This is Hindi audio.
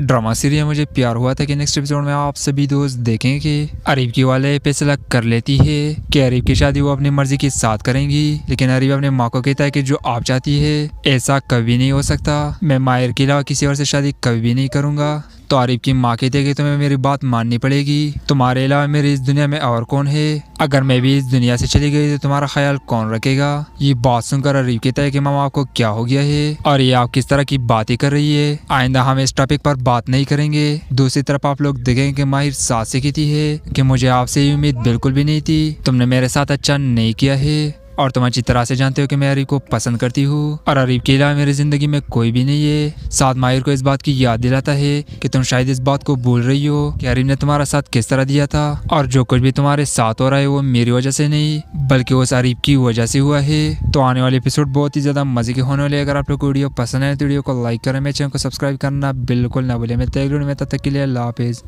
ड्रामा सीरियल मुझे प्यार हुआ था कि नेक्स्ट एपिसोड में आप सभी दोस्त देखें कि अरीब की वाले फैसला कर लेती है कि अरीब की शादी वो अपनी मर्जी के साथ करेंगी लेकिन अरीब अपने माँ को कहता है कि जो आप चाहती है ऐसा कभी नहीं हो सकता मैं मायर के अलावा किसी और से शादी कभी भी नहीं करूंगा तो की माँ कहते कि तुम्हें मेरी बात माननी पड़ेगी तुम्हारे अलावा मेरी इस दुनिया में और कौन है अगर मैं भी इस दुनिया से चली गई तो तुम्हारा ख्याल कौन रखेगा ये बात सुनकर अरीब कहता है कि मामा आपको क्या हो गया है और ये आप किस तरह की बातें कर रही है आइंदा हम इस टॉपिक पर बात नहीं करेंगे दूसरी तरफ आप लोग देखेंगे की माहिर सास से थी है की मुझे आपसे ये उम्मीद बिल्कुल भी नहीं थी तुमने मेरे साथ अच्छा नहीं किया है और तुम अच्छी तरह से जानते हो कि मैं अरीब को पसंद करती हूँ और अरीब के अलावा मेरी जिंदगी में कोई भी नहीं है साथ माहिर को इस बात की याद दिलाता है कि तुम शायद इस बात को भूल रही हो कि अरीब ने तुम्हारा साथ किस तरह दिया था और जो कुछ भी तुम्हारे साथ हो रहा है वो मेरी वजह से नहीं बल्कि उस अरीब की वजह से हुआ है तो आने वाले एपिसोड बहुत ही ज्यादा मजे के होने वाले अगर आप लोग को वीडियो पसंद आए तो वीडियो को लाइक करें मेरे चैनल को सब्सक्राइब करना बिल्कुल ना भूलें मैं तक के लिए हाफिज़